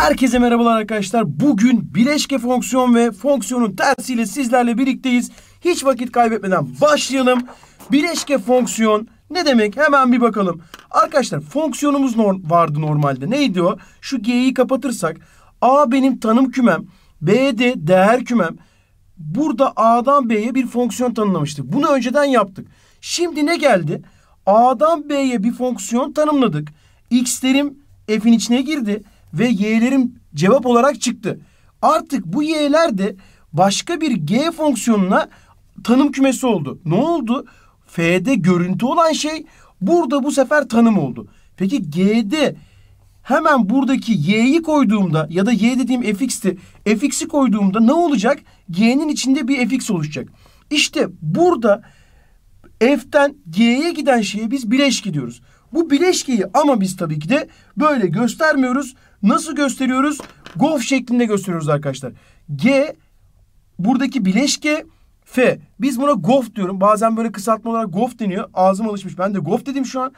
Herkese merhabalar arkadaşlar. Bugün bileşke fonksiyon ve fonksiyonun tersiyle sizlerle birlikteyiz. Hiç vakit kaybetmeden başlayalım. Bileşke fonksiyon ne demek? Hemen bir bakalım. Arkadaşlar fonksiyonumuz norm vardı normalde. Neydi o? Şu g'yi kapatırsak a benim tanım kümem, b de değer kümem. Burada a'dan b'ye bir fonksiyon tanımlamıştık. Bunu önceden yaptık. Şimdi ne geldi? A'dan b'ye bir fonksiyon tanımladık. x'lerim f'in içine girdi ve y'lerim cevap olarak çıktı. Artık bu y'ler de başka bir g fonksiyonuna tanım kümesi oldu. Ne oldu? F'de görüntü olan şey burada bu sefer tanım oldu. Peki G'de hemen buradaki Y'yi koyduğumda ya da Y dediğim fx'ti. fx'i koyduğumda ne olacak? G'nin içinde bir fx oluşacak. İşte burada F'ten G'ye giden şeye biz bileşki diyoruz. Bu bileşkiyi ama biz tabii ki de böyle göstermiyoruz. Nasıl gösteriyoruz? Golf şeklinde gösteriyoruz arkadaşlar. G buradaki bileşke F. Biz buna golf diyorum. Bazen böyle kısaltma olarak golf deniyor. Ağzım alışmış. Ben de golf dedim şu an.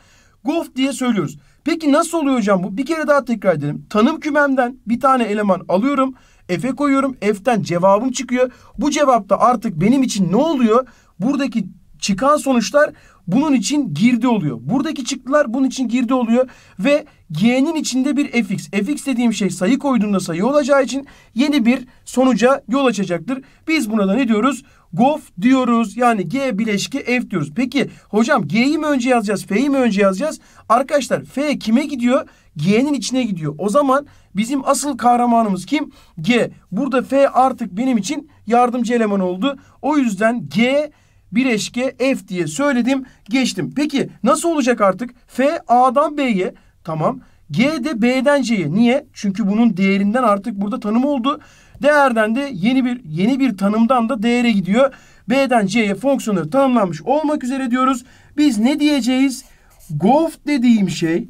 Golf diye söylüyoruz. Peki nasıl oluyor hocam bu? Bir kere daha tekrar edelim. Tanım kümemden bir tane eleman alıyorum. F'e koyuyorum. F'ten cevabım çıkıyor. Bu cevapta artık benim için ne oluyor? Buradaki çıkan sonuçlar bunun için girdi oluyor. Buradaki çıktılar bunun için girdi oluyor ve g'nin içinde bir fx. fx dediğim şey sayı koyduğunda sayı olacağı için yeni bir sonuca yol açacaktır. Biz buna da ne diyoruz? Gof diyoruz. Yani g bileşki f diyoruz. Peki hocam g'yi mi önce yazacağız? F'yi mi önce yazacağız? Arkadaşlar f kime gidiyor? G'nin içine gidiyor. O zaman bizim asıl kahramanımız kim? G. Burada f artık benim için yardımcı eleman oldu. O yüzden g bir eşke f diye söyledim geçtim. Peki nasıl olacak artık? F A'dan B'ye tamam. G de B'den C'ye. Niye? Çünkü bunun değerinden artık burada tanım oldu. Değerden de yeni bir yeni bir tanımdan da değere gidiyor. B'den C'ye fonksiyonları tanımlanmış olmak üzere diyoruz. Biz ne diyeceğiz? Golf dediğim şey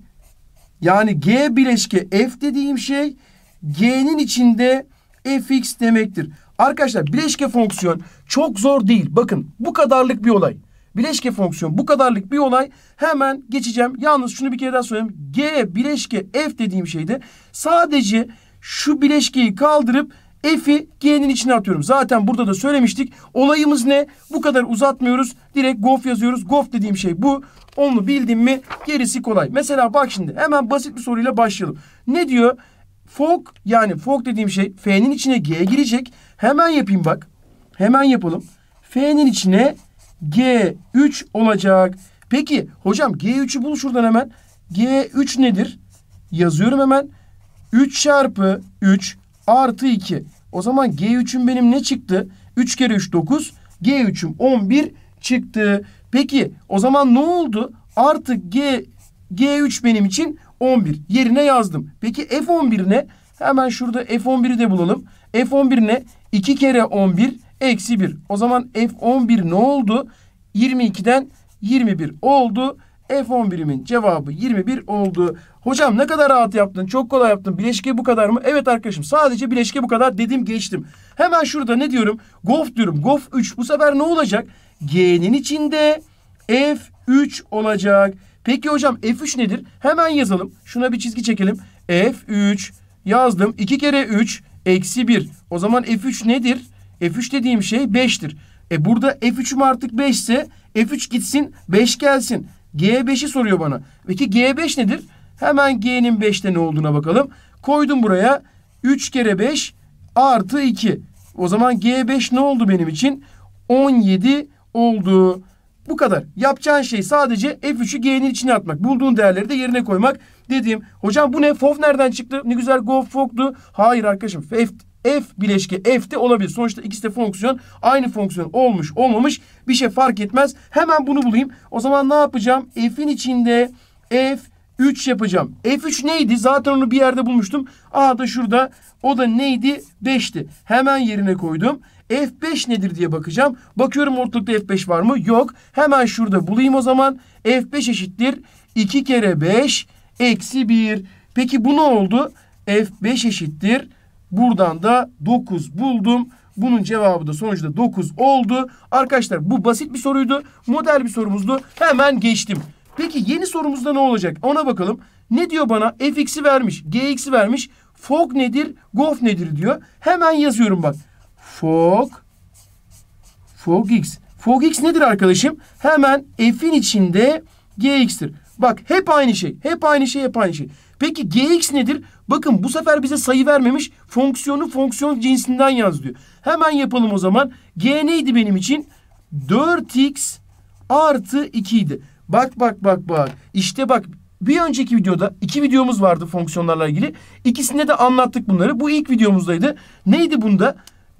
yani G bileşke F dediğim şey G'nin içinde fx demektir. Arkadaşlar bileşke fonksiyon çok zor değil. Bakın bu kadarlık bir olay. Bileşke fonksiyon bu kadarlık bir olay. Hemen geçeceğim. Yalnız şunu bir kere daha söyleyeyim. G bileşke F dediğim şeyde sadece şu bileşkeyi kaldırıp F'i G'nin içine atıyorum. Zaten burada da söylemiştik. Olayımız ne? Bu kadar uzatmıyoruz. Direkt GOF yazıyoruz. GOF dediğim şey bu. Onu bildin mi gerisi kolay. Mesela bak şimdi hemen basit bir soruyla başlayalım. Ne diyor? Fog yani fog dediğim şey F'nin içine G girecek. Hemen yapayım bak. Hemen yapalım. F'nin içine G3 olacak. Peki hocam G3'ü bul şuradan hemen. G3 nedir? Yazıyorum hemen. 3 çarpı 3 artı 2. O zaman G3'üm benim ne çıktı? 3 kere 3 9. G3'üm 11 çıktı. Peki o zaman ne oldu? Artık G, G3 benim için 11. Yerine yazdım. Peki F11 ne? Hemen şurada F11'i de bulalım. F11 ne? 2 kere 11 eksi 1. O zaman F11 ne oldu? 22'den 21 oldu. F11'imin cevabı 21 oldu. Hocam ne kadar rahat yaptın. Çok kolay yaptın. Bileşke bu kadar mı? Evet arkadaşım sadece bileşke bu kadar dedim geçtim. Hemen şurada ne diyorum? Golf diyorum. Golf 3. Bu sefer ne olacak? G'nin içinde F3 olacak. Peki hocam F3 nedir? Hemen yazalım. Şuna bir çizgi çekelim. F3 yazdım. 2 kere 3 Eksi 1. O zaman F3 nedir? F3 dediğim şey 5'tir. E burada F3'üm artık 5 ise F3 gitsin 5 gelsin. G5'i soruyor bana. Peki G5 nedir? Hemen G'nin 5'te ne olduğuna bakalım. Koydum buraya 3 kere 5 artı 2. O zaman G5 ne oldu benim için? 17 oldu. Bu kadar. Yapacağın şey sadece F3'ü G'nin içine atmak. Bulduğun değerleri de yerine koymak. Dediğim hocam bu ne? Fof nereden çıktı? Ne güzel go foktu. Hayır arkadaşım. F, F bileşke F de olabilir. Sonuçta ikisi de fonksiyon. Aynı fonksiyon olmuş olmamış. Bir şey fark etmez. Hemen bunu bulayım. O zaman ne yapacağım? F'in içinde F 3 yapacağım. F3 neydi? Zaten onu bir yerde bulmuştum. A da şurada. O da neydi? 5'ti. Hemen yerine koydum. F5 nedir diye bakacağım. Bakıyorum ortalıkta F5 var mı? Yok. Hemen şurada bulayım o zaman. F5 eşittir 2 kere 5 eksi 1. Peki bu ne oldu? F5 eşittir. Buradan da 9 buldum. Bunun cevabı da sonuçta 9 oldu. Arkadaşlar bu basit bir soruydu. Model bir sorumuzdu. Hemen geçtim. Peki yeni sorumuzda ne olacak? Ona bakalım. Ne diyor bana? fx'i vermiş, gx'i vermiş. Fog nedir? Gof nedir diyor. Hemen yazıyorum bak. Fog Fog x. Fog x nedir arkadaşım? Hemen f'in içinde gx'tir. Bak hep aynı şey. Hep aynı şey, hep aynı şey. Peki gx nedir? Bakın bu sefer bize sayı vermemiş. Fonksiyonu fonksiyon cinsinden yaz diyor. Hemen yapalım o zaman. g neydi benim için? 4x artı 2 idi. Bak bak bak bak. İşte bak bir önceki videoda iki videomuz vardı fonksiyonlarla ilgili. İkisinde de anlattık bunları. Bu ilk videomuzdaydı. Neydi bunda?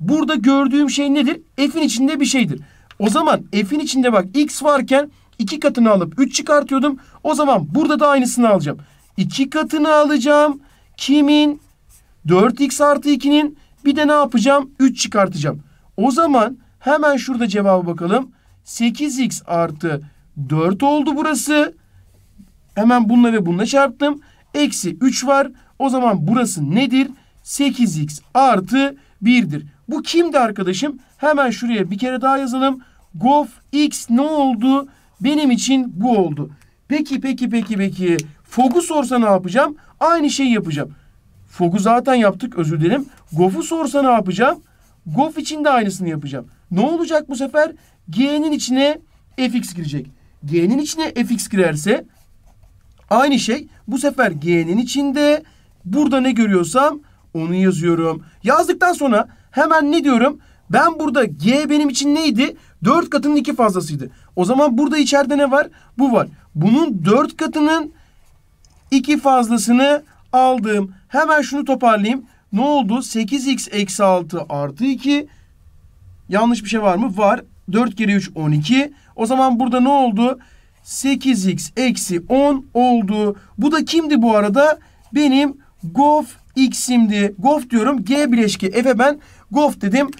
Burada gördüğüm şey nedir? F'in içinde bir şeydir. O zaman F'in içinde bak X varken iki katını alıp 3 çıkartıyordum. O zaman burada da aynısını alacağım. 2 katını alacağım. Kimin? 4X artı 2'nin. Bir de ne yapacağım? 3 çıkartacağım. O zaman hemen şurada cevaba bakalım. 8X artı 4 oldu burası. Hemen bununla ve bununla çarptım. Eksi 3 var. O zaman burası nedir? 8X artı 1'dir. Bu kimdi arkadaşım? Hemen şuraya bir kere daha yazalım. Golf X ne oldu? Benim için bu oldu. Peki peki peki peki. Fog'u sorsa ne yapacağım? Aynı şeyi yapacağım. Fog'u zaten yaptık özür dilerim. Golfu sorsa ne yapacağım? Golf için de aynısını yapacağım. Ne olacak bu sefer? G'nin içine fx girecek. G'nin içine fx girerse aynı şey bu sefer G'nin içinde burada ne görüyorsam onu yazıyorum. Yazdıktan sonra Hemen ne diyorum? Ben burada G benim için neydi? 4 katının 2 fazlasıydı. O zaman burada içeride ne var? Bu var. Bunun 4 katının 2 fazlasını aldım. Hemen şunu toparlayayım. Ne oldu? 8x eksi 6 artı 2. Yanlış bir şey var mı? Var. 4 kere 3 12. O zaman burada ne oldu? 8x eksi 10 oldu. Bu da kimdi bu arada? Benim gof x'imdi. Gof diyorum G bileşki. Efe ben Gof dedim.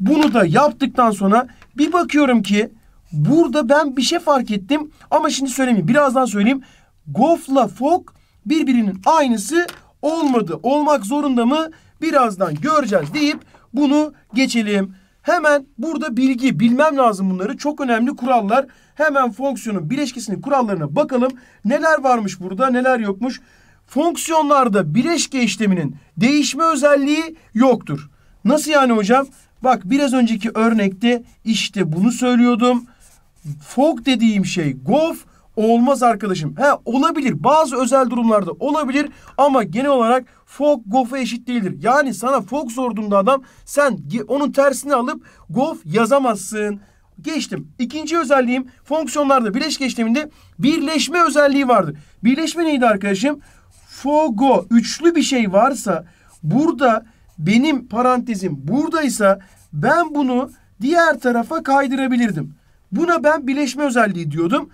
Bunu da yaptıktan sonra bir bakıyorum ki burada ben bir şey fark ettim. Ama şimdi söylemeyeyim. Birazdan söyleyeyim. Goff'la Fok birbirinin aynısı olmadı. Olmak zorunda mı? Birazdan göreceğiz deyip bunu geçelim. Hemen burada bilgi, bilmem lazım bunları. Çok önemli kurallar. Hemen fonksiyonun bileşkesinin kurallarına bakalım. Neler varmış burada, neler yokmuş. Fonksiyonlarda bileşke işleminin değişme özelliği yoktur. Nasıl yani hocam? Bak biraz önceki örnekte işte bunu söylüyordum. Fog dediğim şey golf olmaz arkadaşım. He olabilir. Bazı özel durumlarda olabilir ama genel olarak Fog Goff'a eşit değildir. Yani sana Fog sorduğunda adam sen onun tersini alıp golf yazamazsın. Geçtim. İkinci özelliğim fonksiyonlarda bileşke işleminde birleşme özelliği vardır. Birleşme neydi arkadaşım? Fogo üçlü bir şey varsa burada benim parantezim buradaysa ben bunu diğer tarafa kaydırabilirdim. Buna ben bileşme özelliği diyordum.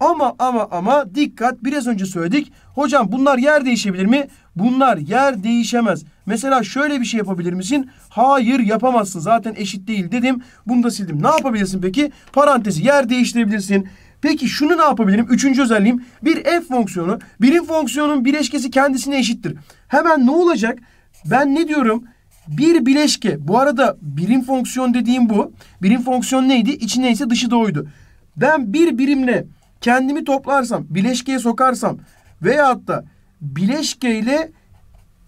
Ama ama ama dikkat biraz önce söyledik. Hocam bunlar yer değişebilir mi? Bunlar yer değişemez. Mesela şöyle bir şey yapabilir misin? Hayır yapamazsın. Zaten eşit değil dedim. Bunu da sildim. Ne yapabilirsin peki? Parantezi yer değiştirebilirsin. Peki şunu ne yapabilirim? Üçüncü özelliğim bir f fonksiyonu. Birim fonksiyonun bileşkesi kendisine eşittir. Hemen ne olacak? Ben ne diyorum? bir bileşke. Bu arada birim fonksiyon dediğim bu. Birim fonksiyon neydi? İçi neyse dışı da oydu. Ben bir birimle kendimi toplarsam, bileşkeye sokarsam veya hatta bileşkeyle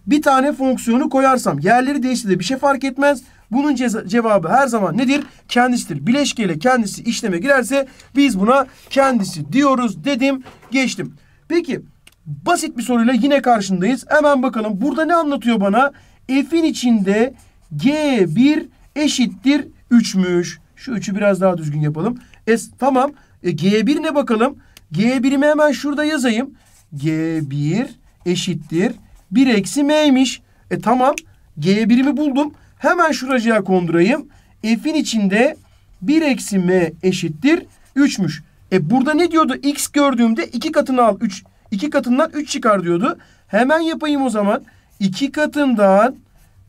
bir tane fonksiyonu koyarsam yerleri değişti de bir şey fark etmez. Bunun cevabı her zaman nedir? Kendisidir. Bileşkeyle kendisi işleme girerse biz buna kendisi diyoruz dedim geçtim. Peki basit bir soruyla yine karşındayız. Hemen bakalım burada ne anlatıyor bana? F'in içinde G1 eşittir 3'müş. Şu 3'ü biraz daha düzgün yapalım. Es, tamam. E, G1 ne bakalım? G1'imi hemen şurada yazayım. G1 eşittir 1 eksi mmiş. E tamam. G1'imi buldum. Hemen şuracıya kondurayım. F'in içinde 1 eksi m eşittir 3'müş. E burada ne diyordu? X gördüğümde 2 katını al. 3 2 katından 3 çıkar diyordu. Hemen yapayım o zaman. 2 katından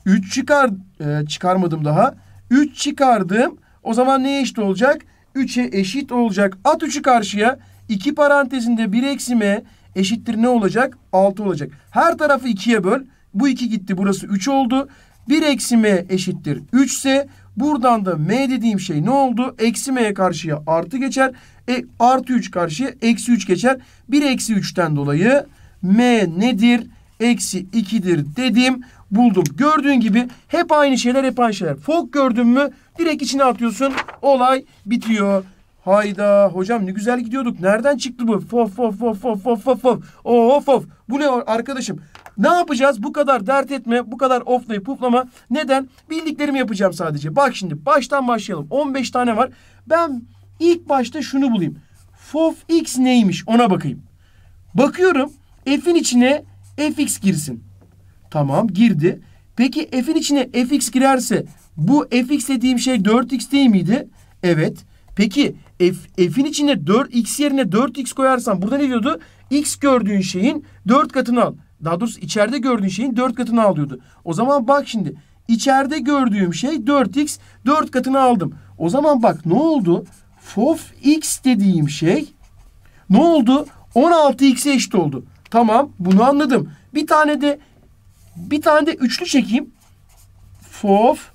üç çıkar e, çıkarmadım daha. üç çıkardım. O zaman neye eşit olacak? Üçe eşit olacak. At üçü karşıya. 2 parantezinde bir eksi m eşittir ne olacak? Altı olacak. Her tarafı ikiye böl. Bu iki gitti. Burası üç oldu. Bir eksi m eşittir Üçse buradan da m dediğim şey ne oldu? Eksi m'ye karşıya artı geçer. E, artı üç karşıya eksi üç geçer. Bir eksi üçten dolayı m nedir? eksi 2'dir dedim. Buldum. Gördüğün gibi hep aynı şeyler hep aynı şeyler. Fok gördün mü direkt içine atıyorsun. Olay bitiyor. Hayda hocam ne güzel gidiyorduk. Nereden çıktı bu? Fof fof fof fof fof fof fof. Of of. Bu ne arkadaşım? Ne yapacağız? Bu kadar dert etme, bu kadar oflayıp puflama. Neden? Bildiklerimi yapacağım sadece. Bak şimdi baştan başlayalım. 15 tane var. Ben ilk başta şunu bulayım. Fof x neymiş ona bakayım. Bakıyorum f'in içine fx girsin. Tamam girdi. Peki f'in içine fx girerse bu fx dediğim şey 4x değil miydi? Evet. Peki f, f'in içine 4x yerine 4x koyarsan burada ne diyordu? x gördüğün şeyin 4 katını al. Daha doğrusu içeride gördüğün şeyin 4 katını al diyordu. O zaman bak şimdi içeride gördüğüm şey 4x 4 katını aldım. O zaman bak ne oldu? Fof x dediğim şey ne oldu? 16x'e eşit oldu. Tamam bunu anladım. Bir tane de bir tane de üçlü çekeyim. Fof.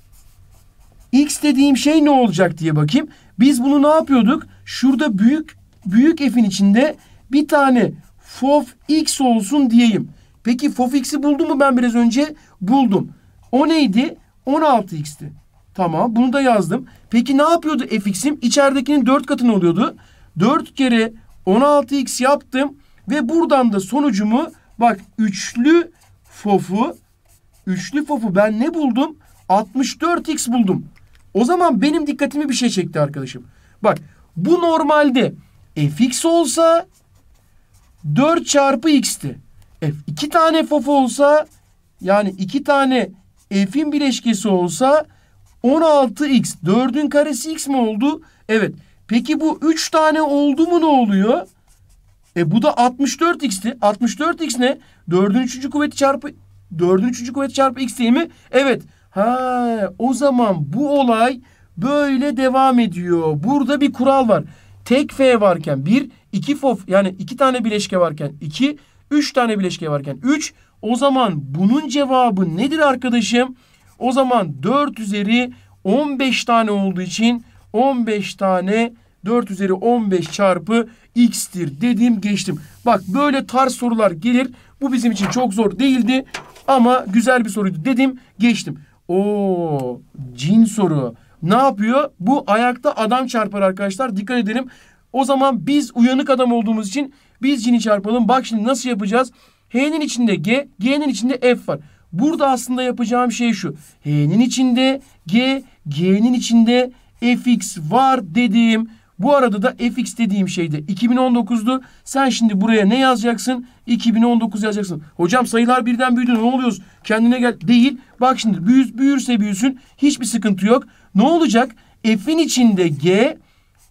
X dediğim şey ne olacak diye bakayım. Biz bunu ne yapıyorduk? Şurada büyük büyük F'in içinde bir tane fof x olsun diyeyim. Peki fof x'i buldum mu ben biraz önce? Buldum. O neydi? 16x'ti. Tamam bunu da yazdım. Peki ne yapıyordu fx'im? İçeridekinin 4 katını oluyordu. 4 kere 16x yaptım. Ve buradan da sonucumu bak üçlü fofu üçlü fofu ben ne buldum? 64x buldum. O zaman benim dikkatimi bir şey çekti arkadaşım. Bak bu normalde fx olsa 4 çarpı x'ti. F iki tane fofu olsa yani iki tane f'in bileşkesi olsa 16x 4'ün karesi x mi oldu? Evet. Peki bu 3 tane oldu mu ne oluyor? E bu da 64x'ti. 64x ne? 4'ün 3. kuvveti çarpı 4'ün 3. kuvveti çarpı x değil mi? Evet. Ha, o zaman bu olay böyle devam ediyor. Burada bir kural var. Tek f varken 1, 2 fof yani 2 tane bileşke varken 2, 3 tane bileşke varken 3. O zaman bunun cevabı nedir arkadaşım? O zaman 4 üzeri 15 tane olduğu için 15 tane 4 üzeri 15 çarpı x'tir dedim geçtim. Bak böyle tarz sorular gelir. Bu bizim için çok zor değildi ama güzel bir soruydu dedim geçtim. O cin soru. Ne yapıyor? Bu ayakta adam çarpar arkadaşlar. Dikkat edelim. O zaman biz uyanık adam olduğumuz için biz cini çarpalım. Bak şimdi nasıl yapacağız? H'nin içinde G, G'nin içinde F var. Burada aslında yapacağım şey şu. H'nin içinde G, G'nin içinde Fx var dediğim. Bu arada da fx dediğim şeyde 2019'du. Sen şimdi buraya ne yazacaksın? 2019 yazacaksın. Hocam sayılar birden büyüdü. Ne oluyoruz? Kendine gel. Değil. Bak şimdi büyür, büyürse büyüsün. Hiçbir sıkıntı yok. Ne olacak? F'in içinde G.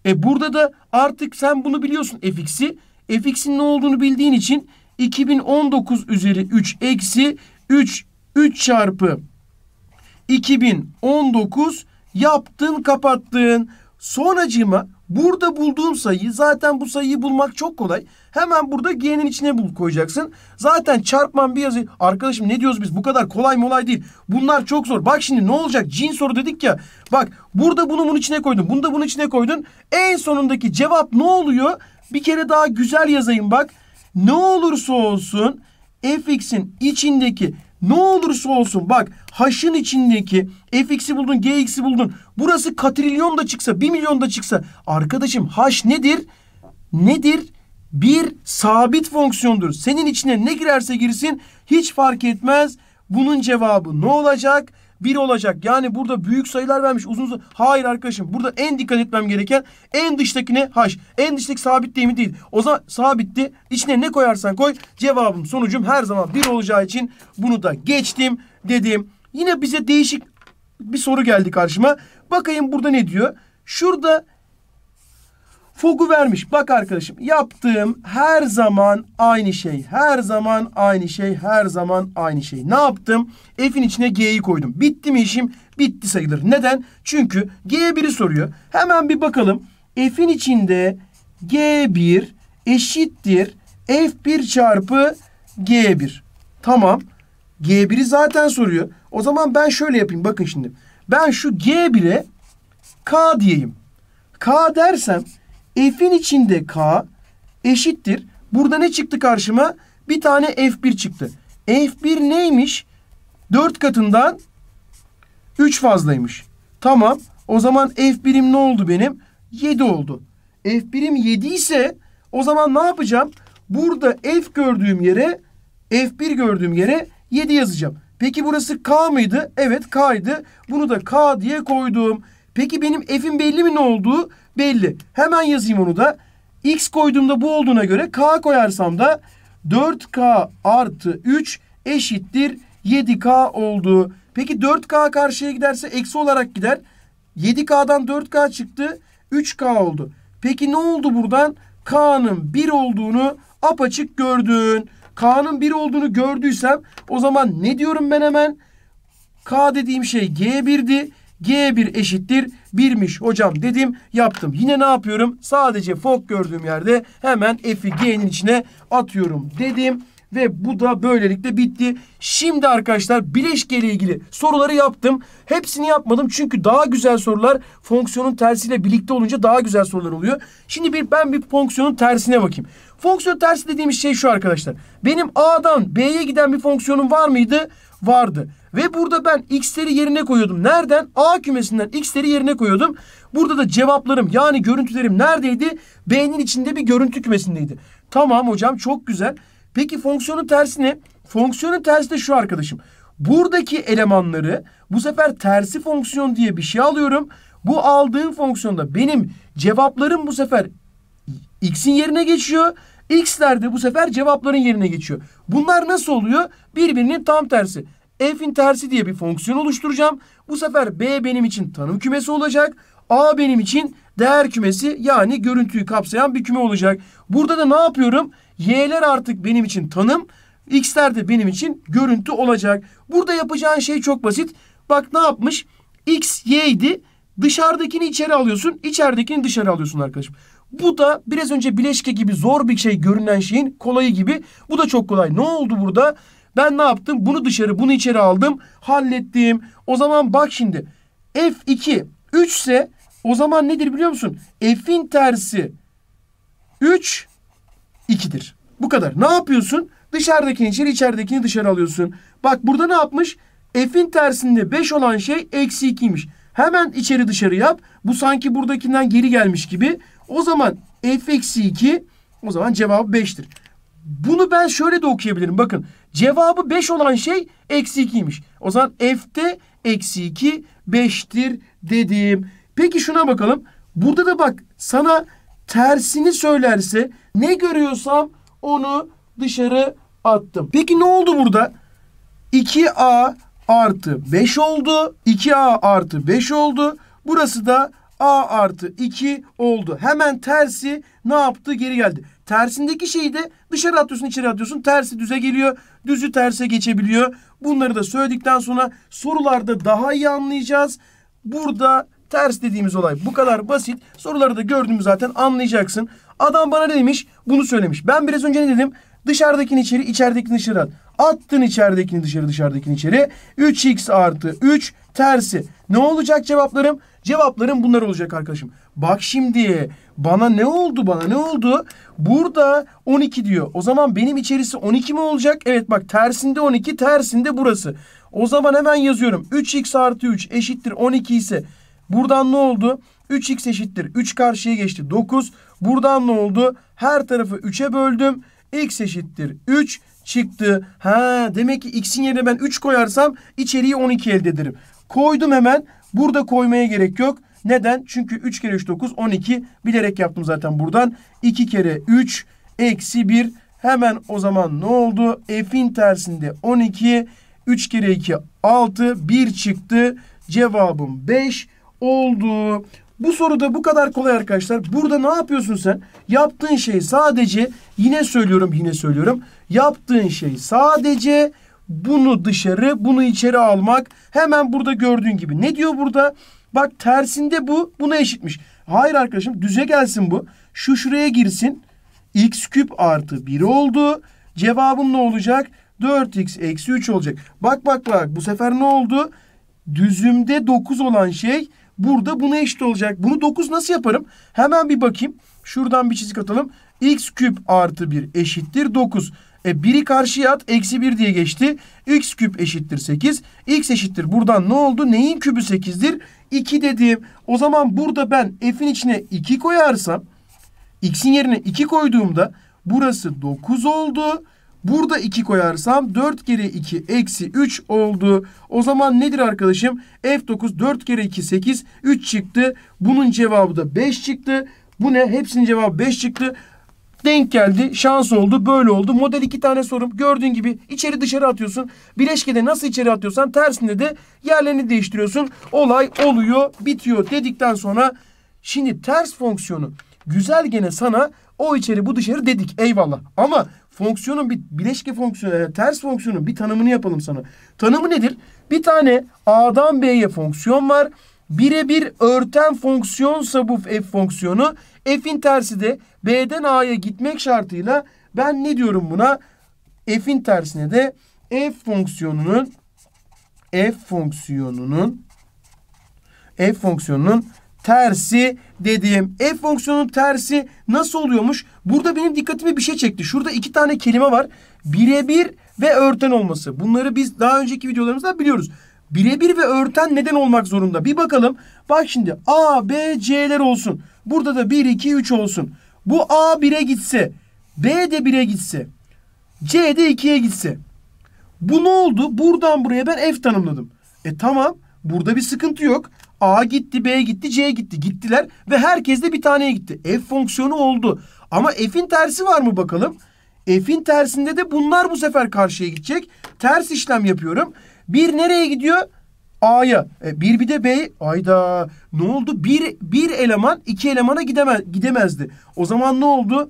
E burada da artık sen bunu biliyorsun fx'i. fx'in ne olduğunu bildiğin için 2019 üzeri 3 eksi 3 3 çarpı 2019 yaptın kapattın. Sonracığıma Burada bulduğum sayıyı zaten bu sayıyı bulmak çok kolay. Hemen burada g'nin içine bul koyacaksın. Zaten çarpman bir yazı. Arkadaşım ne diyoruz biz? Bu kadar kolay molay değil. Bunlar çok zor. Bak şimdi ne olacak? Cin soru dedik ya. Bak burada bunu bunun içine koydun. Bunu da bunun içine koydun. En sonundaki cevap ne oluyor? Bir kere daha güzel yazayım bak. Ne olursa olsun fx'in içindeki ne olursa olsun bak haşın içindeki fx'i buldun gx'i buldun. Burası katrilyon da çıksa bir milyon da çıksa. Arkadaşım haş nedir? Nedir? Bir sabit fonksiyondur. Senin içine ne girerse girsin hiç fark etmez. Bunun cevabı ne olacak? 1 olacak. Yani burada büyük sayılar vermiş. Uzun uzun. Hayır arkadaşım. Burada en dikkat etmem gereken en dıştaki ne? H. En dıştaki sabit değil mi? Değil. O zaman sabitti. İçine ne koyarsan koy. Cevabım sonucum her zaman 1 olacağı için bunu da geçtim dedim. Yine bize değişik bir soru geldi karşıma. Bakayım burada ne diyor? Şurada Fogu vermiş. Bak arkadaşım yaptığım her zaman aynı şey. Her zaman aynı şey. Her zaman aynı şey. Ne yaptım? F'in içine G'yi koydum. Bitti mi işim? Bitti sayılır. Neden? Çünkü G1'i soruyor. Hemen bir bakalım. F'in içinde G1 eşittir F1 çarpı G1. Tamam. G1'i zaten soruyor. O zaman ben şöyle yapayım. Bakın şimdi. Ben şu G1'e K diyeyim. K dersem F'in içinde K eşittir. Burada ne çıktı karşıma? Bir tane F1 çıktı. F1 neymiş? 4 katından 3 fazlaymış. Tamam. O zaman F1'im ne oldu benim? 7 oldu. F1'im 7 ise o zaman ne yapacağım? Burada F gördüğüm yere F1 gördüğüm yere 7 yazacağım. Peki burası K mıydı? Evet K'ydı. Bunu da K diye koydum. Peki benim F'in belli mi ne olduğu? belli. Hemen yazayım onu da. X koyduğumda bu olduğuna göre K koyarsam da 4K artı 3 eşittir 7K oldu. Peki 4K karşıya giderse eksi olarak gider. 7K'dan 4K çıktı. 3K oldu. Peki ne oldu buradan? K'nın 1 olduğunu apaçık gördün. K'nın 1 olduğunu gördüysem o zaman ne diyorum ben hemen? K dediğim şey G1'di. G1 eşittir 1'miş hocam dedim yaptım. Yine ne yapıyorum? Sadece fok gördüğüm yerde hemen F'i G'nin içine atıyorum dedim. Ve bu da böylelikle bitti. Şimdi arkadaşlar bileşkeyle ilgili soruları yaptım. Hepsini yapmadım çünkü daha güzel sorular fonksiyonun tersiyle birlikte olunca daha güzel sorular oluyor. Şimdi bir ben bir fonksiyonun tersine bakayım. Fonksiyon tersi dediğimiz şey şu arkadaşlar. Benim A'dan B'ye giden bir fonksiyonum var mıydı? Vardı. Ve burada ben x'leri yerine koyuyordum. Nereden? A kümesinden x'leri yerine koyuyordum. Burada da cevaplarım yani görüntülerim neredeydi? B'nin içinde bir görüntü kümesindeydi. Tamam hocam çok güzel. Peki fonksiyonun tersi ne? Fonksiyonun tersi de şu arkadaşım. Buradaki elemanları bu sefer tersi fonksiyon diye bir şey alıyorum. Bu aldığım fonksiyonda benim cevaplarım bu sefer x'in yerine geçiyor. X'ler de bu sefer cevapların yerine geçiyor. Bunlar nasıl oluyor? Birbirinin tam tersi f'in tersi diye bir fonksiyon oluşturacağım. Bu sefer b benim için tanım kümesi olacak. A benim için değer kümesi yani görüntüyü kapsayan bir küme olacak. Burada da ne yapıyorum? Y'ler artık benim için tanım. X'ler de benim için görüntü olacak. Burada yapacağın şey çok basit. Bak ne yapmış? X, Y Dışarıdakini içeri alıyorsun. içeridekini dışarı alıyorsun arkadaşım. Bu da biraz önce bileşke gibi zor bir şey görünen şeyin kolayı gibi. Bu da çok kolay. Ne oldu burada? Burada ben ne yaptım? Bunu dışarı, bunu içeri aldım. Hallettim. O zaman bak şimdi. F2 3 ise o zaman nedir biliyor musun? F'in tersi 3 2'dir. Bu kadar. Ne yapıyorsun? Dışarıdakini içeri, içeridekini dışarı alıyorsun. Bak burada ne yapmış? F'in tersinde 5 olan şey eksi 2'ymiş. Hemen içeri dışarı yap. Bu sanki buradakinden geri gelmiş gibi. O zaman f eksi 2 o zaman cevabı 5'tir. Bunu ben şöyle de okuyabilirim. Bakın Cevabı 5 olan şey eksi 2'ymiş. O zaman F'de eksi 2 5'tir dedim. Peki şuna bakalım. Burada da bak sana tersini söylerse ne görüyorsam onu dışarı attım. Peki ne oldu burada? 2A artı 5 oldu. 2A artı 5 oldu. Burası da A artı 2 oldu. Hemen tersi ne yaptı? Geri geldi. Tersindeki şeyi de dışarı atıyorsun, içeri atıyorsun. Tersi düze geliyor. Düzü terse geçebiliyor. Bunları da söyledikten sonra sorularda daha iyi anlayacağız. Burada ters dediğimiz olay bu kadar basit. Soruları da gördüğümü zaten anlayacaksın. Adam bana ne demiş? Bunu söylemiş. Ben biraz önce ne dedim? Dışarıdakini içeri, içeridekini dışarı at. Attın içeridekini dışarı, dışarıdakini içeri. 3x artı 3 tersi. Ne olacak cevaplarım? Cevaplarım bunlar olacak arkadaşım. Bak şimdi bana ne oldu bana ne oldu? Burada 12 diyor. O zaman benim içerisi 12 mi olacak? Evet bak tersinde 12 tersinde burası. O zaman hemen yazıyorum. 3x artı 3 eşittir 12 ise buradan ne oldu? 3x eşittir. 3 karşıya geçti. 9. Buradan ne oldu? Her tarafı 3'e böldüm x eşittir 3 çıktı. Ha demek ki x'in yerine ben 3 koyarsam içeriği 12 elde ederim. Koydum hemen. Burada koymaya gerek yok. Neden? Çünkü 3 kere 3 9 12 bilerek yaptım zaten buradan. 2 kere 3 eksi 1 hemen o zaman ne oldu? F'in tersinde 12 3 kere 2 6 1 çıktı. Cevabım 5 oldu. Bu soruda bu kadar kolay arkadaşlar. Burada ne yapıyorsun sen? Yaptığın şey sadece yine söylüyorum yine söylüyorum. Yaptığın şey sadece bunu dışarı bunu içeri almak. Hemen burada gördüğün gibi. Ne diyor burada? Bak tersinde bu buna eşitmiş. Hayır arkadaşım düze gelsin bu. Şu şuraya girsin. X küp artı 1 oldu. Cevabım ne olacak? 4x eksi 3 olacak. Bak bak bak bu sefer ne oldu? Düzümde 9 olan şey Burada buna eşit olacak. Bunu 9 nasıl yaparım? Hemen bir bakayım. Şuradan bir çizik atalım. X küp artı 1 eşittir 9. E 1'i karşıya at. Eksi 1 diye geçti. X küp eşittir 8. X eşittir. Buradan ne oldu? Neyin kübü 8'dir? 2 dedim. O zaman burada ben f'in içine 2 koyarsam x'in yerine 2 koyduğumda burası 9 oldu. Burada 2 koyarsam 4 kere 2 eksi 3 oldu. O zaman nedir arkadaşım? F9 4 kere 2 8 3 çıktı. Bunun cevabı da 5 çıktı. Bu ne? Hepsinin cevabı 5 çıktı. Denk geldi, şans oldu, böyle oldu. Model iki tane sorum. Gördüğün gibi içeri dışarı atıyorsun. Bileşkede nasıl içeri atıyorsan tersinde de yerlerini değiştiriyorsun. Olay oluyor, bitiyor dedikten sonra şimdi ters fonksiyonu güzel gene sana o içeri bu dışarı dedik eyvallah. Ama fonksiyonun bir bileşke fonksiyonu, yani e, ters fonksiyonun bir tanımını yapalım sana. Tanımı nedir? Bir tane A'dan B'ye fonksiyon var. Birebir örten fonksiyonsa bu f fonksiyonu f'in tersi de b'den a'ya gitmek şartıyla ben ne diyorum buna? f'in tersine de f fonksiyonunun f fonksiyonunun f fonksiyonunun tersi dediğim f e fonksiyonunun tersi nasıl oluyormuş? Burada benim dikkatimi bir şey çekti. Şurada iki tane kelime var. Birebir ve örten olması. Bunları biz daha önceki videolarımızda biliyoruz. Birebir ve örten neden olmak zorunda? Bir bakalım. Bak şimdi A, B, C'ler olsun. Burada da 1, 2, 3 olsun. Bu A 1'e gitse, B de 1'e gitse, C de 2'ye gitse. Bu ne oldu? Buradan buraya ben F tanımladım. E tamam. Burada bir sıkıntı yok. A gitti, B gitti, C gitti. Gittiler ve herkes de bir taneye gitti. F fonksiyonu oldu. Ama F'in tersi var mı bakalım? F'in tersinde de bunlar bu sefer karşıya gidecek. Ters işlem yapıyorum. Bir nereye gidiyor? A'ya. E, bir bir de B. Ayda ne oldu? Bir, bir eleman iki elemana gidemez, gidemezdi. O zaman ne oldu?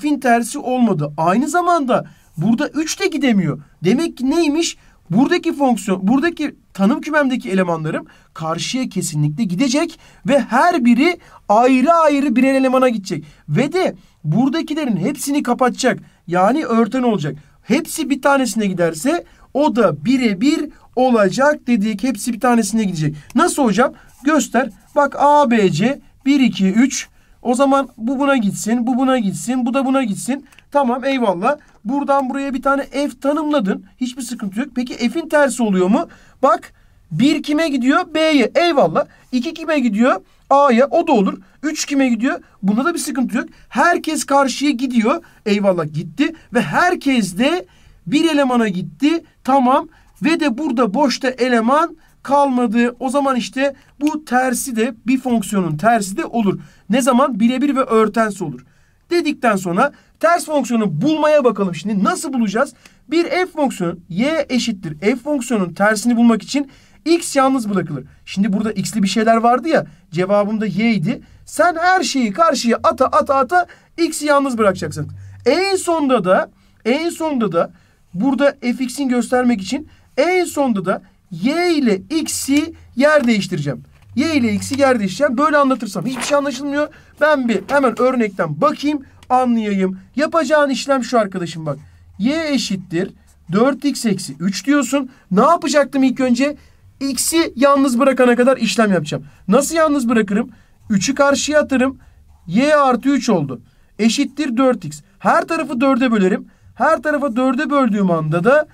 F'in tersi olmadı. Aynı zamanda burada 3 de gidemiyor. Demek ki neymiş? Buradaki fonksiyon, buradaki tanım kümemdeki elemanlarım karşıya kesinlikle gidecek ve her biri ayrı ayrı birer elemana gidecek. Ve de buradakilerin hepsini kapatacak. Yani örten olacak. Hepsi bir tanesine giderse o da birebir olacak dedik. Hepsi bir tanesine gidecek. Nasıl hocam? Göster. Bak A, B, C 1, 2, 3. O zaman bu buna gitsin, bu buna gitsin, bu da buna gitsin. Tamam eyvallah. Buradan buraya bir tane f tanımladın. Hiçbir sıkıntı yok. Peki f'in tersi oluyor mu? Bak 1 kime gidiyor? B'ye. Eyvallah. 2 kime gidiyor? A'ya. O da olur. 3 kime gidiyor? Bunda da bir sıkıntı yok. Herkes karşıya gidiyor. Eyvallah gitti. Ve herkes de bir elemana gitti. Tamam. Ve de burada boşta eleman kalmadı. O zaman işte bu tersi de bir fonksiyonun tersi de olur. Ne zaman birebir ve örtensi olur. Dedikten sonra Ters fonksiyonu bulmaya bakalım şimdi. Nasıl bulacağız? Bir f fonksiyonu y eşittir. F fonksiyonun tersini bulmak için x yalnız bırakılır. Şimdi burada x'li bir şeyler vardı ya. Cevabım da y idi. Sen her şeyi karşıya ata ata ata x'i yalnız bırakacaksın. En sonda da en sonda da burada fx'in göstermek için en sonda da y ile x'i yer değiştireceğim. Y ile x'i yer değiştireceğim. Böyle anlatırsam hiçbir şey anlaşılmıyor. Ben bir hemen örnekten bakayım anlayayım. Yapacağın işlem şu arkadaşım bak. Y eşittir 4x eksi 3 diyorsun. Ne yapacaktım ilk önce? X'i yalnız bırakana kadar işlem yapacağım. Nasıl yalnız bırakırım? 3'ü karşıya atarım. Y artı 3 oldu. Eşittir 4x. Her tarafı 4'e bölerim. Her tarafa 4'e böldüğüm anda da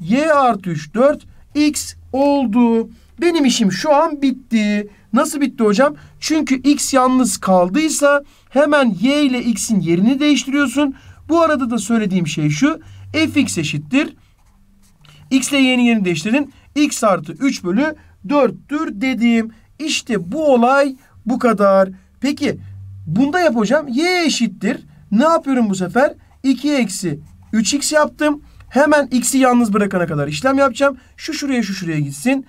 y artı 3 4 x oldu. Benim işim şu an bitti. Nasıl bitti hocam? Çünkü x yalnız kaldıysa hemen y ile x'in yerini değiştiriyorsun. Bu arada da söylediğim şey şu. fx eşittir. x ile y'nin yerini değiştirdin. x artı 3 bölü 4'tür dediğim. İşte bu olay bu kadar. Peki bunda yap hocam. y eşittir. Ne yapıyorum bu sefer? 2 eksi 3x yaptım. Hemen x'i yalnız bırakana kadar işlem yapacağım. Şu şuraya şu şuraya gitsin.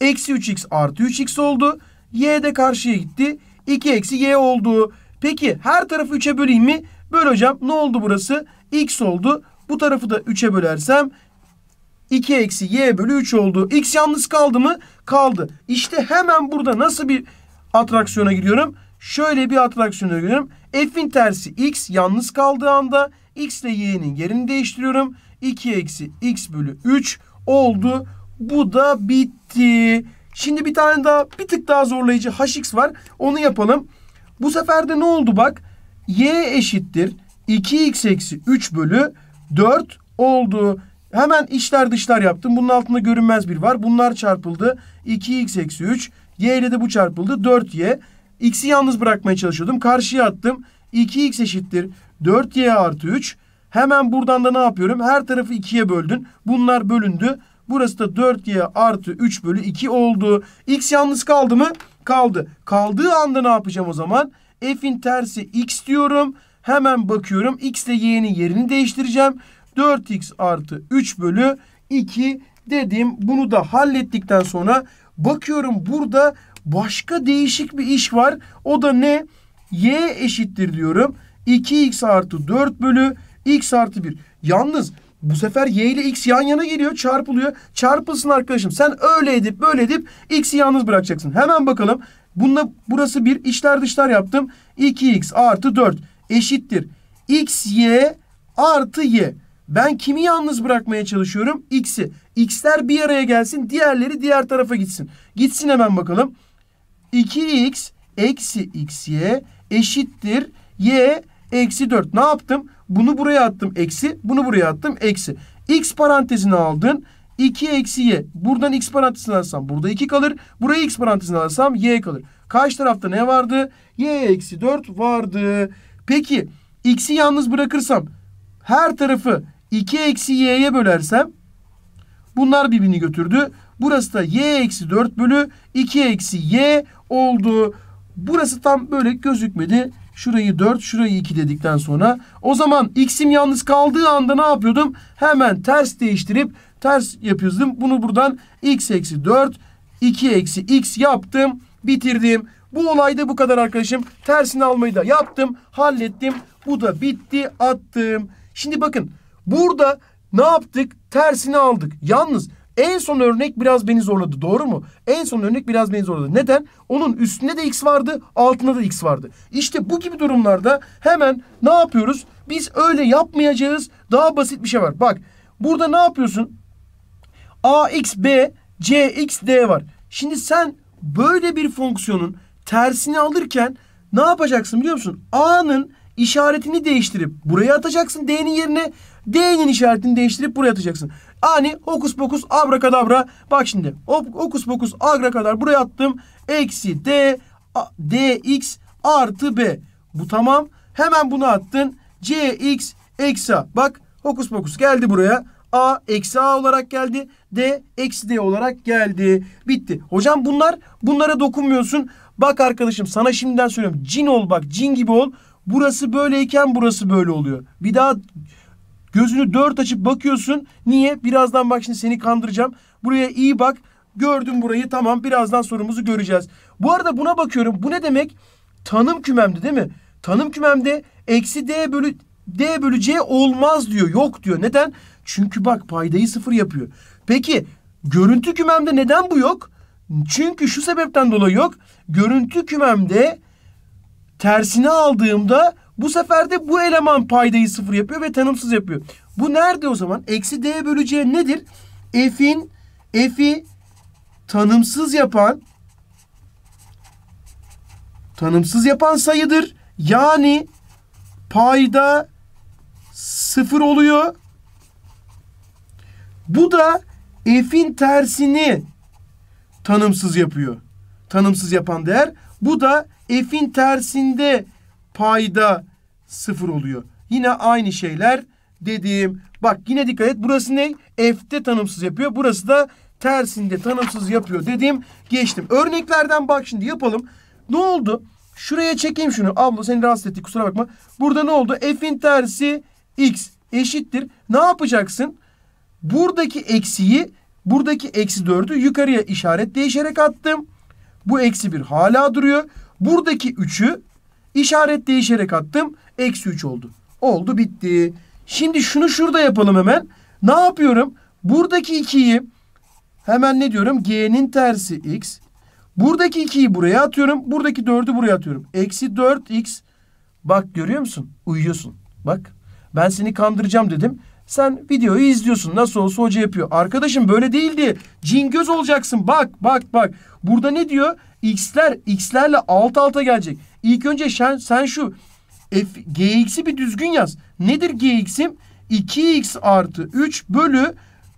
Eksi 3x artı 3x oldu. Y de karşıya gitti. 2 eksi y oldu. Peki her tarafı 3'e böleyim mi? Böl hocam. Ne oldu burası? X oldu. Bu tarafı da 3'e bölersem 2 eksi y bölü 3 oldu. X yalnız kaldı mı? Kaldı. İşte hemen burada nasıl bir atraksiyona giriyorum? Şöyle bir atraksiyona giriyorum. F'in tersi x yalnız kaldığı anda x ile y'nin yerini değiştiriyorum. 2 eksi x bölü 3 oldu. Bu da bitti. Şimdi bir tane daha bir tık daha zorlayıcı hx var. Onu yapalım. Bu sefer de ne oldu bak? y eşittir 2x eksi 3 bölü 4 oldu. Hemen içler dışlar yaptım. Bunun altında görünmez bir var. Bunlar çarpıldı. 2x eksi 3. Y ile de bu çarpıldı. 4y. X'i yalnız bırakmaya çalışıyordum. Karşıya attım. 2x eşittir. 4y artı 3. Hemen buradan da ne yapıyorum? Her tarafı 2'ye böldün. Bunlar bölündü. Burası da 4y artı 3 bölü 2 oldu. X yalnız kaldı mı? Kaldı. Kaldığı anda ne yapacağım o zaman? F'in tersi x diyorum. Hemen bakıyorum. X ile y'nin yerini değiştireceğim. 4x artı 3 bölü 2 dedim. Bunu da hallettikten sonra bakıyorum burada başka değişik bir iş var. O da ne? Y eşittir diyorum. 2x artı 4 bölü x artı 1. Yalnız bu sefer Y ile X yan yana geliyor çarpılıyor. Çarpılsın arkadaşım. Sen öyle edip böyle edip X'i yalnız bırakacaksın. Hemen bakalım. Bununla burası bir işler dışlar yaptım. 2X artı 4 eşittir. X, Y artı Y. Ben kimi yalnız bırakmaya çalışıyorum? X'i. X'ler bir araya gelsin. Diğerleri diğer tarafa gitsin. Gitsin hemen bakalım. 2X eksi x y eşittir. Y eksi 4. Ne yaptım? Bunu buraya attım eksi. Bunu buraya attım eksi. X parantezini aldın. 2 eksi y. Buradan x parantezini alsam burada 2 kalır. Buraya x parantezini alsam y kalır. Karşı tarafta ne vardı? y eksi 4 vardı. Peki x'i yalnız bırakırsam her tarafı 2 eksi y'ye bölersem bunlar birbirini götürdü. Burası da y eksi 4 bölü 2 eksi y oldu. Burası tam böyle gözükmedi. Şurayı 4, şurayı 2 dedikten sonra o zaman x'im yalnız kaldığı anda ne yapıyordum? Hemen ters değiştirip ters yapıyordum. Bunu buradan x eksi 4, 2 eksi x yaptım, bitirdim. Bu olayda bu kadar arkadaşım. Tersini almayı da yaptım, hallettim. Bu da bitti, attım. Şimdi bakın burada ne yaptık? Tersini aldık. Yalnız en son örnek biraz beni zorladı. Doğru mu? En son örnek biraz beni zorladı. Neden? Onun üstünde de x vardı, altında da x vardı. İşte bu gibi durumlarda hemen ne yapıyoruz? Biz öyle yapmayacağız. Daha basit bir şey var. Bak burada ne yapıyorsun? A, x, B, C, x, D var. Şimdi sen böyle bir fonksiyonun tersini alırken ne yapacaksın biliyor musun? A'nın işaretini değiştirip buraya atacaksın D'nin yerine D'nin işaretini değiştirip buraya atacaksın. Ani hokus pokus abrakadabra. Bak şimdi hokus pokus kadar buraya attım. Eksi D a, DX artı B. Bu tamam. Hemen bunu attın. CX eksi A. Bak hokus pokus geldi buraya. A eksi A olarak geldi. D eksi D olarak geldi. Bitti. Hocam bunlar bunlara dokunmuyorsun. Bak arkadaşım sana şimdiden söylüyorum. Cin ol bak cin gibi ol. Burası böyleyken burası böyle oluyor. Bir daha Gözünü dört açıp bakıyorsun. Niye? Birazdan bak şimdi seni kandıracağım. Buraya iyi bak. Gördüm burayı tamam birazdan sorumuzu göreceğiz. Bu arada buna bakıyorum. Bu ne demek? Tanım kümemde değil mi? Tanım kümemde eksi d bölü d bölü c olmaz diyor. Yok diyor. Neden? Çünkü bak paydayı sıfır yapıyor. Peki görüntü kümemde neden bu yok? Çünkü şu sebepten dolayı yok. Görüntü kümemde tersini aldığımda bu sefer de bu eleman paydayı sıfır yapıyor ve tanımsız yapıyor. Bu nerede o zaman? Eksi d bölü c nedir? F'in F'i tanımsız yapan tanımsız yapan sayıdır. Yani payda sıfır oluyor. Bu da f'in tersini tanımsız yapıyor. Tanımsız yapan değer. Bu da f'in tersinde payda sıfır oluyor. Yine aynı şeyler dediğim. Bak yine dikkat et. Burası ne? F'de tanımsız yapıyor. Burası da tersinde tanımsız yapıyor dediğim geçtim. Örneklerden bak şimdi yapalım. Ne oldu? Şuraya çekeyim şunu. Abla seni rahatsız ettik kusura bakma. Burada ne oldu? F'in tersi x eşittir. Ne yapacaksın? Buradaki eksiyi buradaki eksi 4'ü yukarıya işaret değişerek attım. Bu eksi 1 hala duruyor. Buradaki 3'ü İşaret değişerek attım. Eksi 3 oldu. Oldu bitti. Şimdi şunu şurada yapalım hemen. Ne yapıyorum? Buradaki 2'yi hemen ne diyorum? G'nin tersi x. Buradaki 2'yi buraya atıyorum. Buradaki 4'ü buraya atıyorum. Eksi 4x. Bak görüyor musun? Uyuyorsun. Bak. Ben seni kandıracağım dedim. Sen videoyu izliyorsun. Nasıl olsa hoca yapıyor. Arkadaşım böyle değildi. cingöz olacaksın. Bak bak bak. Burada ne diyor? X'ler X'lerle alt alta gelecek. İlk önce sen, sen şu F, GX'i bir düzgün yaz. Nedir GX'im? 2X artı 3 bölü